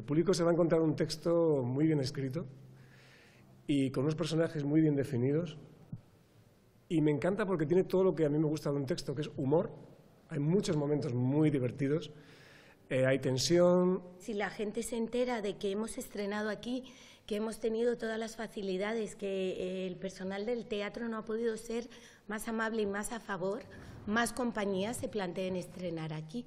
El público se va a encontrar un texto muy bien escrito y con unos personajes muy bien definidos. Y me encanta porque tiene todo lo que a mí me gusta de un texto, que es humor. Hay muchos momentos muy divertidos. Eh, hay tensión. Si la gente se entera de que hemos estrenado aquí, que hemos tenido todas las facilidades, que eh, el personal del teatro no ha podido ser más amable y más a favor, más compañías se planteen estrenar aquí.